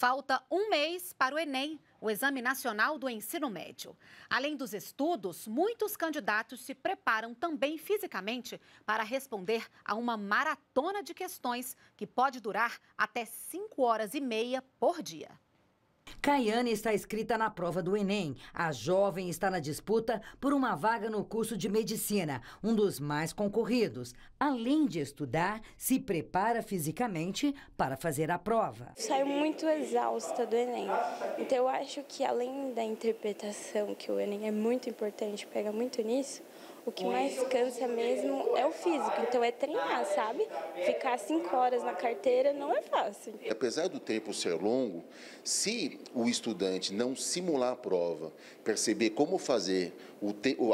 Falta um mês para o Enem, o Exame Nacional do Ensino Médio. Além dos estudos, muitos candidatos se preparam também fisicamente para responder a uma maratona de questões que pode durar até 5 horas e meia por dia. Caiane está escrita na prova do Enem. A jovem está na disputa por uma vaga no curso de medicina, um dos mais concorridos. Além de estudar, se prepara fisicamente para fazer a prova. Saio muito exausta do Enem. Então eu acho que além da interpretação, que o Enem é muito importante, pega muito nisso, o que mais cansa mesmo é o físico, então é treinar, sabe? Ficar cinco horas na carteira não é fácil. Apesar do tempo ser longo, se o estudante não simular a prova, perceber como fazer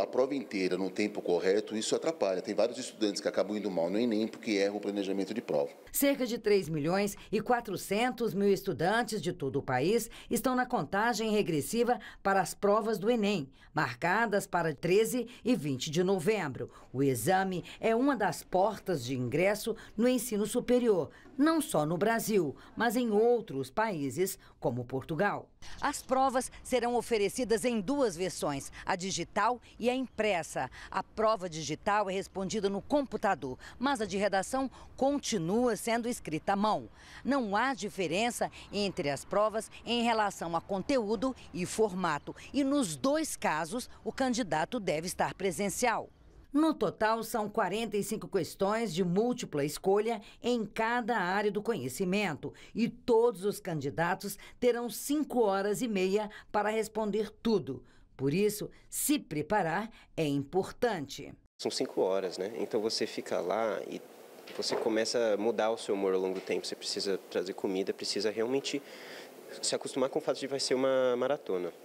a prova inteira no tempo correto, isso atrapalha. Tem vários estudantes que acabam indo mal no Enem porque erram o planejamento de prova. Cerca de 3 milhões e 400 mil estudantes de todo o país estão na contagem regressiva para as provas do Enem, marcadas para 13 e 20 de novembro. O exame é uma das portas de ingresso no ensino superior, não só no Brasil, mas em outros países, como Portugal. As provas serão oferecidas em duas versões, a digital e a impressa. A prova digital é respondida no computador, mas a de redação continua sendo escrita à mão. Não há diferença entre as provas em relação a conteúdo e formato, e nos dois casos o candidato deve estar presencial. No total, são 45 questões de múltipla escolha em cada área do conhecimento e todos os candidatos terão 5 horas e meia para responder tudo. Por isso, se preparar é importante. São 5 horas, né? Então você fica lá e você começa a mudar o seu humor ao longo do tempo. Você precisa trazer comida, precisa realmente se acostumar com o fato de vai ser uma maratona.